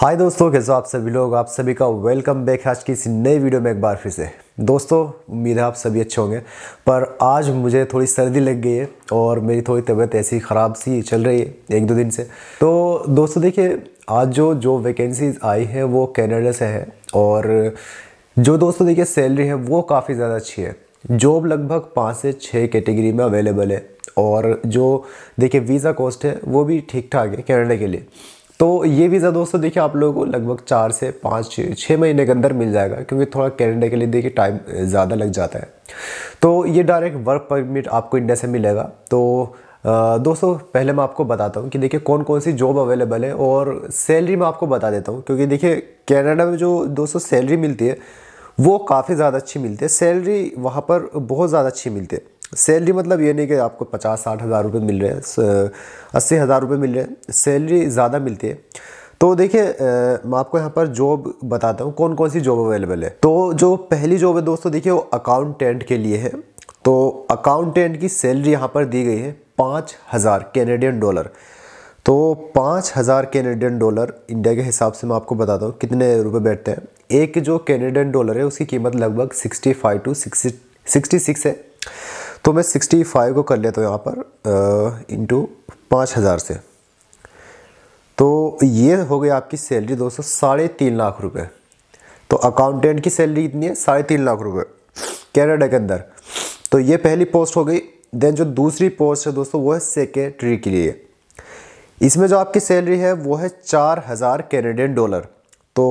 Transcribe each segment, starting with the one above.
हाय दोस्तों कैसे हो आप सभी लोग आप सभी का वेलकम बैक आज की इस नई वीडियो में एक बार फिर से दोस्तों उम्मीद है आप सभी अच्छे होंगे पर आज मुझे थोड़ी सर्दी लग गई है और मेरी थोड़ी तबीयत ऐसी ख़राब सी चल रही है एक दो दिन से तो दोस्तों देखिए आज जो जो वैकेंसीज आई है वो कैनेडा से है और जो दोस्तों देखिए सैलरी है वो काफ़ी ज़्यादा अच्छी है जॉब लगभग पाँच से छः कैटेगरी में अवेलेबल है और जो देखिए वीज़ा कॉस्ट है वो भी ठीक ठाक है कैनेडा के लिए तो ये वीज़ा दोस्तों देखिए आप लोगों को लगभग चार से पाँच छः महीने के अंदर मिल जाएगा क्योंकि थोड़ा कैनेडा के लिए देखिए टाइम ज़्यादा लग जाता है तो ये डायरेक्ट वर्क परमिट आपको इंडिया से मिलेगा तो दोस्तों पहले मैं आपको बताता हूँ कि देखिए कौन कौन सी जॉब अवेलेबल है और सैलरी मैं आपको बता देता हूँ क्योंकि देखिए कैनेडा में जो दोस्तों सैलरी मिलती है वो काफ़ी ज़्यादा अच्छी मिलती है सैलरी वहाँ पर बहुत ज़्यादा अच्छी मिलती है सैलरी मतलब ये नहीं कि आपको पचास साठ हज़ार रुपये मिल रहे हैं अस्सी हज़ार रुपये मिल रहे हैं सैलरी ज़्यादा मिलती है तो देखिए मैं आपको यहाँ पर जॉब बताता हूँ कौन कौन सी जॉब अवेलेबल है तो जो पहली जॉब है दोस्तों देखिए वो अकाउंटेंट के लिए है तो अकाउंटेंट की सैलरी यहाँ पर दी गई है पाँच हज़ार कैनेडियन डॉलर तो पाँच हज़ार कैनेडियन डॉलर इंडिया के हिसाब से मैं आपको बताता हूँ कितने रुपए बैठते हैं एक जो कैनेडियन डॉलर है उसकी कीमत लगभग sixty five to sixty sixty six है तो मैं 65 को कर लेता हूँ यहाँ पर इंटू पाँच हज़ार से तो ये हो गई आपकी सैलरी दोस्तों साढ़े तीन लाख रुपए तो अकाउंटेंट की सैलरी इतनी है साढ़े तीन लाख रुपए कैनेडा के अंदर तो ये पहली पोस्ट हो गई देन जो दूसरी पोस्ट है दोस्तों वो है सेक्रेटरी के लिए इसमें जो आपकी सैलरी है वो है चार हज़ार कैनेडियन डॉलर तो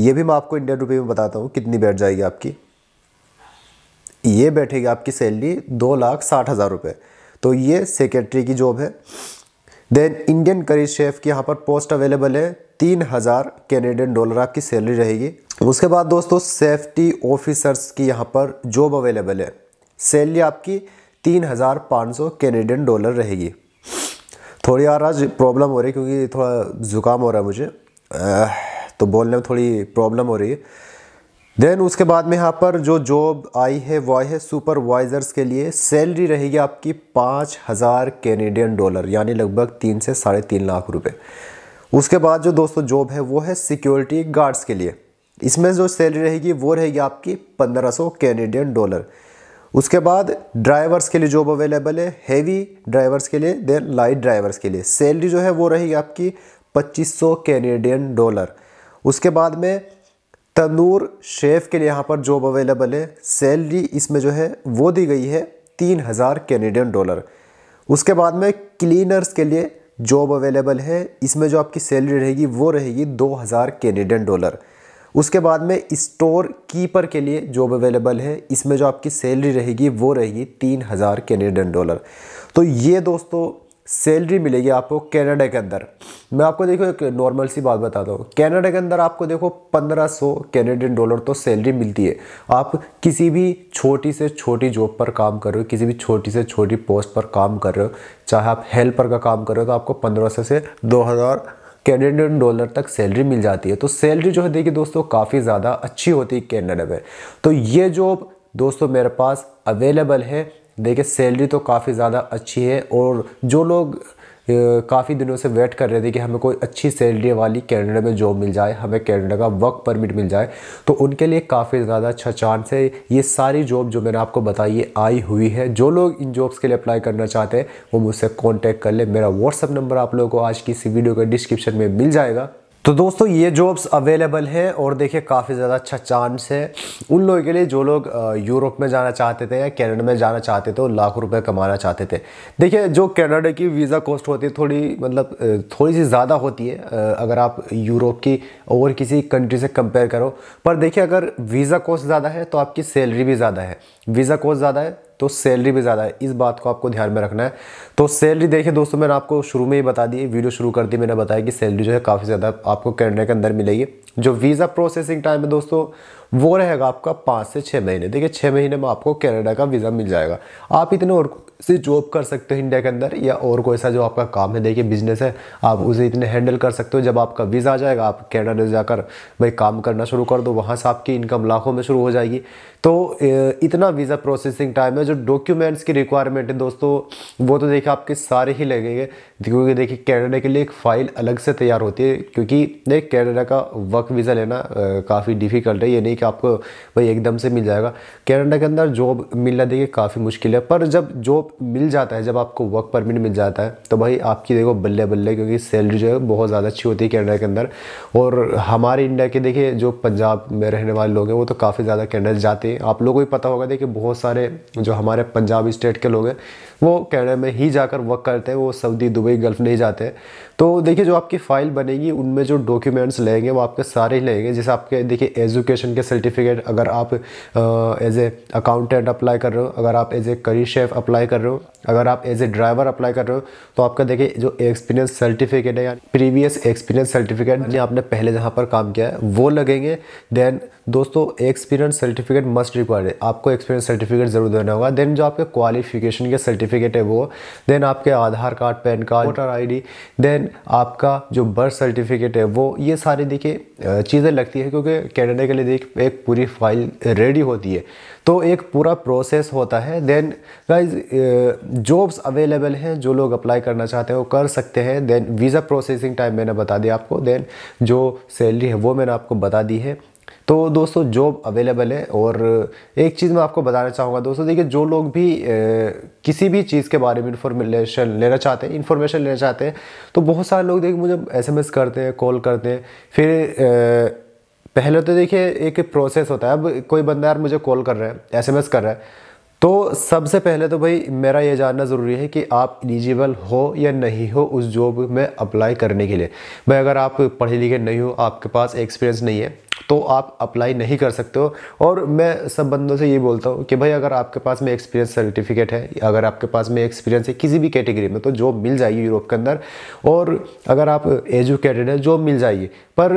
ये भी मैं आपको इंडियन रुपये में बताता हूँ कितनी बैठ जाएगी आपकी ये बैठेगी आपकी सैलरी दो लाख साठ हज़ार रुपये तो ये सेक्रेटरी की जॉब है देन इंडियन करी शेफ़ की यहाँ पर पोस्ट अवेलेबल है तीन हज़ार कैनेडियन डॉलर आपकी सैलरी रहेगी उसके बाद दोस्तों सेफ्टी ऑफिसर्स की यहाँ पर जॉब अवेलेबल है सैलरी आपकी तीन हज़ार पाँच सौ कैनेडियन डॉलर रहेगी थोड़ी यार आज प्रॉब्लम हो रही है क्योंकि थोड़ा ज़ुकाम हो रहा है मुझे तो बोलने में थोड़ी प्रॉब्लम हो रही है देन उसके बाद में यहाँ पर जो जॉब आई है वो आई है सुपरवाइज़र्स के लिए सैलरी रहेगी आपकी पाँच हज़ार कैनेडियन डॉलर यानी लगभग तीन से साढ़े तीन लाख रुपए उसके बाद जो दोस्तों जॉब है वो है सिक्योरिटी गार्ड्स के लिए इसमें जो सैलरी रहेगी वो रहेगी आपकी पंद्रह सौ कैनेडियन डॉलर उसके बाद ड्राइवर्स के लिए जॉब अवेलेबल है हैवी ड्राइवर्स के लिए देन लाइट ड्राइवर्स के लिए सैलरी जो है वो रहेगी आपकी पच्चीस सौ कैनेडियन डॉलर उसके बाद में तंदूर शेफ़ के लिए यहाँ पर जॉब अवेलेबल है सैलरी इसमें जो है वो दी गई है तीन हज़ार कैनेडियन डॉलर उसके बाद में क्लीनर्स के लिए जॉब अवेलेबल है इसमें जो आपकी सैलरी रहेगी वो रहेगी दो हज़ार कैनेडियन डॉलर उसके बाद में स्टोर कीपर के लिए जॉब अवेलेबल है इसमें जो आपकी सैलरी रहेगी वो रहेगी तीन हज़ार कैनेडियन डॉलर तो ये दोस्तों सैलरी मिलेगी आपको कनाडा के अंदर मैं आपको देखो एक नॉर्मल सी बात बताता हूँ कनाडा के अंदर आपको देखो 1500 कैनेडियन डॉलर तो सैलरी मिलती है आप किसी भी छोटी से छोटी जॉब पर काम कर रहे हो किसी भी छोटी से छोटी पोस्ट पर काम कर रहे हो चाहे आप हेल्पर का काम कर रहे हो तो आपको सौ से हज़ार कैनेडियन डॉलर तक सैलरी मिल जाती है तो सैलरी जो है देखिए दोस्तों काफ़ी ज़्यादा अच्छी होती है कैनेडा में तो ये जॉब दोस्तों मेरे पास अवेलेबल है देखिए सैलरी तो काफ़ी ज़्यादा अच्छी है और जो लोग काफ़ी दिनों से वेट कर रहे थे कि हमें कोई अच्छी सैलरी वाली कैनेडा में जॉब मिल जाए हमें कैनेडा का वर्क परमिट मिल जाए तो उनके लिए काफ़ी ज़्यादा अच्छा चांस है ये सारी जॉब जो मैंने आपको बताई ये आई हुई है जो लोग इन जॉब्स के लिए अप्लाई करना चाहते हैं वो मुझसे कॉन्टैक्ट कर ले मेरा व्हाट्सअप नंबर आप लोगों को आज की इसी वीडियो के डिस्क्रिप्शन में मिल जाएगा तो दोस्तों ये जॉब्स अवेलेबल हैं और देखिए काफ़ी ज़्यादा अच्छा चांस है उन लोगों के लिए जो लोग यूरोप में जाना चाहते थे या कनाडा में जाना चाहते थे और लाखों रुपए कमाना चाहते थे देखिए जो कनाडा की वीज़ा कॉस्ट होती है थोड़ी मतलब थोड़ी सी ज़्यादा होती है अगर आप यूरोप की और किसी कंट्री से कंपेयर करो पर देखिए अगर वीज़ा कॉस्ट ज़्यादा है तो आपकी सैलरी भी ज़्यादा है वीज़ा कॉस्ट ज़्यादा है तो सैलरी भी ज़्यादा है इस बात को आपको ध्यान में रखना है तो सैलरी देखिए दोस्तों मैंने आपको शुरू में ही बता दी वीडियो शुरू कर दी मैंने बताया कि सैलरी जो है काफ़ी ज़्यादा आपको कैनेडा के अंदर मिलेगी जो वीज़ा प्रोसेसिंग टाइम है दोस्तों वो रहेगा आपका पाँच से छः महीने देखिए छः महीने में आपको कैनेडा का वीज़ा मिल जाएगा आप इतने और से जॉब कर सकते हो इंडिया के अंदर या और कोई सा जो आपका काम है देखिए बिजनेस है आप उसे इतने हैंडल कर सकते हो जब आपका वीज़ा आ जाएगा आप कैनेडा में जाकर भाई काम करना शुरू कर दो वहाँ से आपकी इनकम लाखों में शुरू हो जाएगी तो इतना वीज़ा प्रोसेसिंग टाइम है जो डॉक्यूमेंट्स की रिक्वायरमेंट है दोस्तों वो तो देखिए आपके सारे ही लगेंगे क्योंकि देखिए कैनेडा के लिए एक फ़ाइल अलग से तैयार होती है क्योंकि देखिए कैनेडा का वर्क वीज़ा लेना काफ़ी डिफ़िकल्ट है ये नहीं नहीं कि आपको भाई एकदम से मिल जाएगा कैनेडा के अंदर जॉब मिलना देखिए काफ़ी मुश्किल है पर जब जॉब मिल जाता है जब आपको वर्क परमिट मिल जाता है तो भाई आपकी देखो बल्ले बल्ले क्योंकि सैलरी जो है बहुत ज़्यादा अच्छी होती है कैनेडा के अंदर और हमारे इंडिया के देखिए जो पंजाब में रहने वाले लोग हैं वो तो काफ़ी ज़्यादा कैनेडा जाते हैं आप लोगों को भी पता होगा देखिए बहुत सारे जो हमारे पंजाब स्टेट के लोग हैं वो कैनेडा में ही जाकर वर्क करते हैं वो सऊदी दुबई गल्फ नहीं जाते हैं तो देखिए जो आपकी फ़ाइल बनेगी उनमें जो डॉक्यूमेंट्स लेंगे वो आपके सारे ही लेंगे जैसे आपके देखिए एजुकेशन के सर्टिफिकेट अगर आप एज ए अकाउंटेंट अप्लाई कर रहे हो अगर आप एज ए करी शेफ अप्लाई कर रहे हो अगर आप एज ए ड्राइवर अप्लाई कर रहे हो तो आपका देखिए जो एक्सपीरियंस सर्टिफिकेट है यानी प्रीवियस एक्सपीरियंस सर्टिफिकेट यानी आपने पहले जहाँ पर काम किया है वो लगेंगे देन दोस्तों एक्सपीरियंस सर्टिफिकेट मस्ट रिक्वायर्ड है आपको एक्सपीरियंस सर्टिफिकेट ज़रूर देना होगा देन जो आपके क्वालिफिकेशन के सर्टिफिकेट है वो देन आपके Aadhaar card PAN card voter ID then आपका जो बर्थ सर्टिफिकेट है वो ये सारी देखिए चीज़ें लगती है क्योंकि कैनेडा के लिए देख एक पूरी फाइल रेडी होती है तो एक पूरा प्रोसेस होता है देन गाइज जॉब्स अवेलेबल हैं जो लोग अप्लाई करना चाहते हैं वो कर सकते हैं देन वीज़ा प्रोसेसिंग टाइम मैंने बता दिया आपको देन जो सैलरी है वो मैंने आपको बता दी है तो दोस्तों जॉब अवेलेबल है और एक चीज़ मैं आपको बताना चाहूँगा दोस्तों देखिए जो लोग भी ए, किसी भी चीज़ के बारे में इन्फॉर्मेशन लेना चाहते हैं इन्फॉर्मेशन लेना चाहते हैं तो बहुत सारे लोग देखिए मुझे एसएमएस करते हैं कॉल करते हैं फिर ए, पहले तो देखिए एक प्रोसेस होता है अब कोई बंदा यार मुझे कॉल कर रहा है एसएमएस कर रहा है तो सबसे पहले तो भाई मेरा ये जानना ज़रूरी है कि आप एलिजिबल हो या नहीं हो उस जॉब में अप्लाई करने के लिए भाई अगर आप पढ़े लिखे नहीं हो आपके पास एक्सपीरियंस नहीं है तो आप अप्लाई नहीं कर सकते हो और मैं सब बंदों से ये बोलता हूँ कि भाई अगर आपके पास में एक्सपीरियंस सर्टिफिकेट है अगर आपके पास में एक्सपीरियंस है किसी भी कैटेगरी में तो जॉब मिल जाएगी यूरोप के अंदर और अगर आप एजुकेटेड हैं जॉब मिल जाएगी पर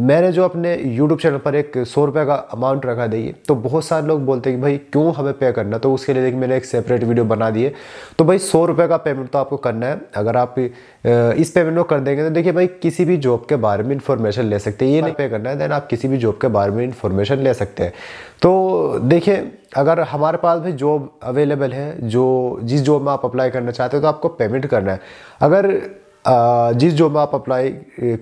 मैंने जो अपने यूट्यूब चैनल पर एक सौ रुपये का अमाउंट रखा है तो बहुत सारे लोग बोलते हैं कि भाई क्यों हमें पे करना तो उसके लिए देखिए मैंने एक सेपरेट वीडियो बना दिए तो भाई सौ रुपये का पेमेंट तो आपको करना है अगर आप इस पेमेंट को कर देंगे तो देखिए भाई किसी भी जॉब के बारे में इन्फॉर्मेशन ले सकते हैं ये नहीं पे करना है देन आप किसी भी जॉब के बारे में इन्फॉर्मेशन ले सकते हैं तो देखिए अगर हमारे पास भी जॉब अवेलेबल है जो जिस जॉब में आप अप्लाई करना चाहते हो तो आपको पेमेंट करना है अगर जिस जॉब में आप अप्लाई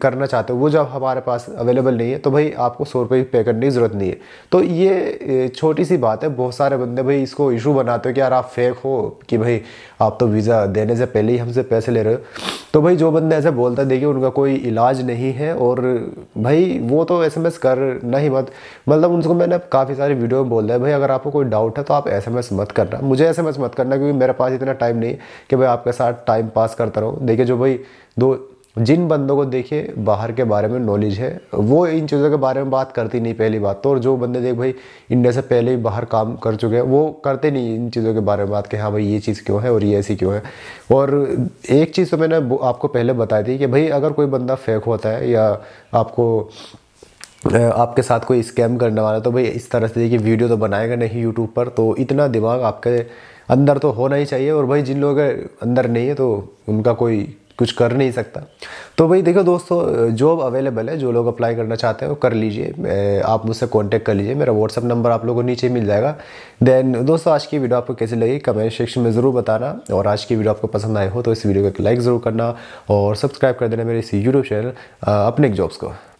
करना चाहते हो वो जब हमारे पास अवेलेबल नहीं है तो भाई आपको सौ रुपये पे करने की ज़रूरत नहीं है तो ये छोटी सी बात है बहुत सारे बंदे भाई इसको इशू बनाते हो कि यार आप फेक हो कि भाई आप तो वीज़ा देने से पहले ही हमसे पैसे ले रहे हो तो भाई जो बंदा ऐसे बोलता देखिए उनका कोई इलाज नहीं है और भाई वो तो एस एम एस कर नहीं मत मतलब उनको मैंने काफ़ी सारी वीडियो में बोल दिया भाई अगर आपको कोई डाउट है तो आप एस एम एस मत करना मुझे एस एम एस मत करना क्योंकि मेरे पास इतना टाइम नहीं है कि भाई आपके साथ टाइम पास करता रहूँ देखिए जो भाई दो जिन बंदों को देखिए बाहर के बारे में नॉलेज है वो इन चीज़ों के बारे में बात करती नहीं पहली बात तो और जो बंदे देख भाई इंडिया से पहले ही बाहर काम कर चुके हैं वो करते नहीं इन चीज़ों के बारे में बात कि हाँ भाई ये चीज़ क्यों है और ये ऐसी क्यों है और एक चीज़ तो मैंने आपको पहले बताई थी कि भाई अगर कोई बंदा फेक होता है या आपको आपके साथ कोई स्कैम करने वाला तो भाई इस तरह से देखिए वीडियो तो बनाएगा नहीं यूट्यूब पर तो इतना दिमाग आपके अंदर तो होना ही चाहिए और भाई जिन लोगों के अंदर नहीं है तो उनका कोई कुछ कर नहीं सकता तो भाई देखो दोस्तों जॉब अवेलेबल है जो लोग अप्लाई करना चाहते हैं वो कर लीजिए आप मुझसे कांटेक्ट कर लीजिए मेरा व्हाट्सअप नंबर आप लोगों को नीचे मिल जाएगा देन दोस्तों आज की वीडियो आपको कैसी लगी कमेंट सेक्शन में ज़रूर बताना और आज की वीडियो आपको पसंद आए हो तो इस वीडियो को एक लाइक ज़रूर करना और सब्सक्राइब कर देना मेरे इस यूट्यूब चैनल अपने जॉब्स को